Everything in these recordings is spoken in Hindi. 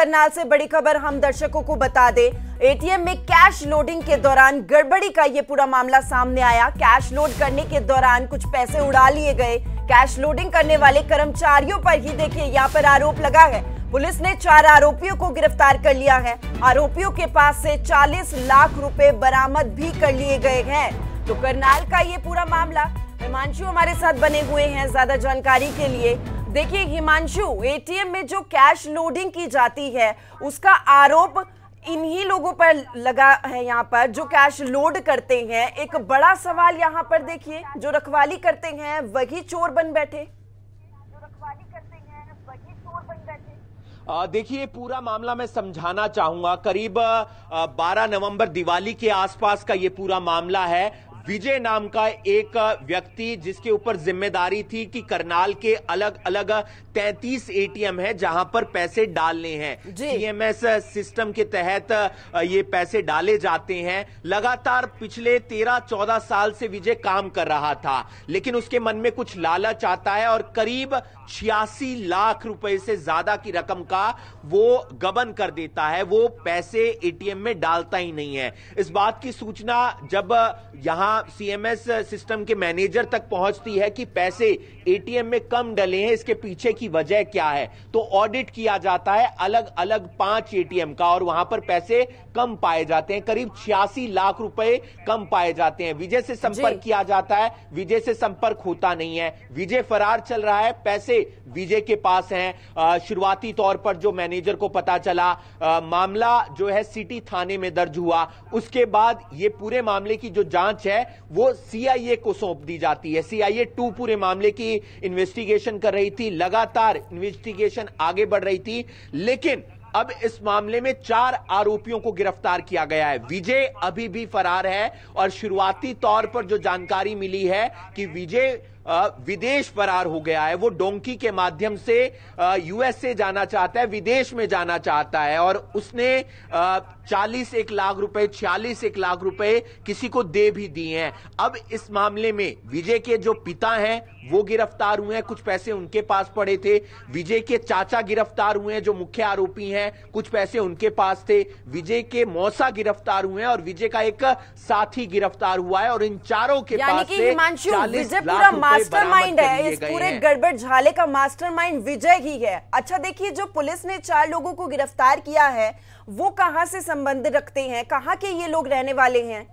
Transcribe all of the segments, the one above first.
करनाल से बड़ी खबर हम दर्शकों को बता दे एटीएम में कैश लोडिंग के दौरान गड़बड़ी का ये पूरा मामला सामने आया कैश लोड करने के दौरान कुछ पैसे उड़ा लिए गए कैश लोडिंग करने वाले कर्मचारियों पर ही देखिए यहाँ पर आरोप लगा है पुलिस ने चार आरोपियों को गिरफ्तार कर लिया है आरोपियों के पास से 40 लाख रुपए बरामद भी कर लिए गए हैं तो करनाल का ये पूरा मामला हिमांशु हमारे साथ बने हुए हैं ज्यादा जानकारी के लिए देखिए हिमांशु एटीएम में जो कैश लोडिंग की जाती है उसका आरोप इन्हीं लोगों पर लगा है यहाँ पर जो कैश लोड करते हैं एक बड़ा सवाल यहाँ पर देखिए जो रखवाली करते हैं वही चोर बन बैठे देखिए पूरा मामला मैं समझाना चाहूंगा करीब 12 नवंबर दिवाली के आसपास का ये पूरा मामला है विजय नाम का एक व्यक्ति जिसके ऊपर जिम्मेदारी थी कि करनाल के अलग अलग 33 एटीएम है जहां पर पैसे डालने हैं सीएमएस सिस्टम के तहत ये पैसे डाले जाते हैं लगातार पिछले 13-14 साल से विजय काम कर रहा था लेकिन उसके मन में कुछ लालच आता है और करीब छियासी लाख रुपए से ज्यादा की रकम का वो गबन कर देता है वो पैसे एटीएम में डालता ही नहीं है इस बात की सूचना जब यहां सीएमएस सिस्टम के मैनेजर तक पहुंचती है कि पैसे एटीएम में कम डले हैं इसके पीछे की वजह क्या है तो ऑडिट किया जाता है अलग अलग पांच एटीएम का और वहां पर पैसे कम पाए जाते हैं करीब छियासी लाख रुपए कम पाए जाते हैं विजय से संपर्क किया जाता है विजय से संपर्क होता नहीं है विजय फरार चल रहा है पैसे विजय के पास है शुरुआती तौर पर जो मैनेजर को पता चला आ, मामला जो है सिटी थाने में दर्ज हुआ उसके बाद ये पूरे मामले की जो जांच है है वो सीआईए को सौंप दी जाती है सीआईए टू पूरे मामले की इन्वेस्टिगेशन कर रही थी लगातार इन्वेस्टिगेशन आगे बढ़ रही थी लेकिन अब इस मामले में चार आरोपियों को गिरफ्तार किया गया है विजय अभी भी फरार है और शुरुआती तौर पर जो जानकारी मिली है कि विजय विदेश फरार हो गया है वो डोंकी के माध्यम से यूएसए जाना चाहता है विदेश में जाना चाहता है और उसने चालीस एक लाख रुपए छियालीस एक लाख रुपए किसी को दे भी दिए हैं अब इस मामले में विजय के जो पिता हैं वो गिरफ्तार हुए हैं कुछ पैसे उनके पास पड़े थे विजय के चाचा गिरफ्तार हुए हैं जो मुख्य आरोपी हैं कुछ पैसे उनके पास थे विजय के मौसा गिरफ्तार हुए हैं और विजय का एक साथी गिरफ्तार हुआ है और इन चारों के पास से चालीस लाख मास्टरमाइंड है इस पूरे गड़बड़ झाले का मास्टरमाइंड विजय ही है अच्छा देखिए जो पुलिस ने चार लोगों को गिरफ्तार किया है वो कहाँ से संबंध रखते हैं कहाँ के ये लोग रहने वाले हैं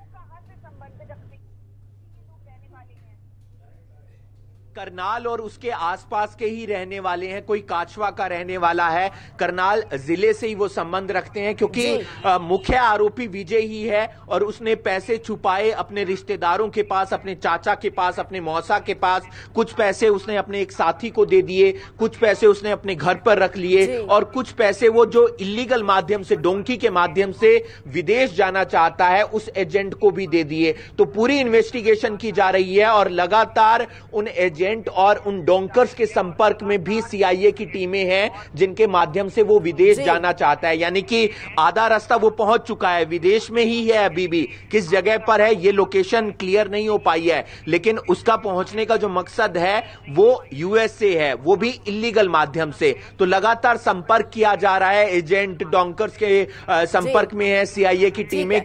करनाल और उसके आसपास के ही रहने वाले हैं कोई काछवा का रहने वाला है करनाल जिले से ही वो संबंध रखते हैं क्योंकि मुख्य आरोपी विजय ही है और उसने पैसे छुपाए अपने रिश्तेदारों के पास अपने चाचा के पास अपने मौसा के पास कुछ पैसे उसने अपने एक साथी को दे दिए कुछ पैसे उसने अपने घर पर रख लिए और कुछ पैसे वो जो इलीगल माध्यम से डोंकी के माध्यम से विदेश जाना चाहता है उस एजेंट को भी दे दिए तो पूरी इन्वेस्टिगेशन की जा रही है और लगातार उन एजेंट एजेंट और उन डोंकर्स के संपर्क में भी सीआईए की टीमें हैं जिनके माध्यम से वो विदेश जाना चाहता है यानी कि आधा रास्ता वो पहुंच चुका है विदेश में ही है अभी भी किस जगह पर है ये लोकेशन क्लियर नहीं हो पाई है लेकिन उसका पहुंचने का जो मकसद है वो यूएसए है वो भी इलीगल माध्यम से तो लगातार संपर्क किया जा रहा है एजेंट डोंकर्स के संपर्क में है सीआईए की टीमें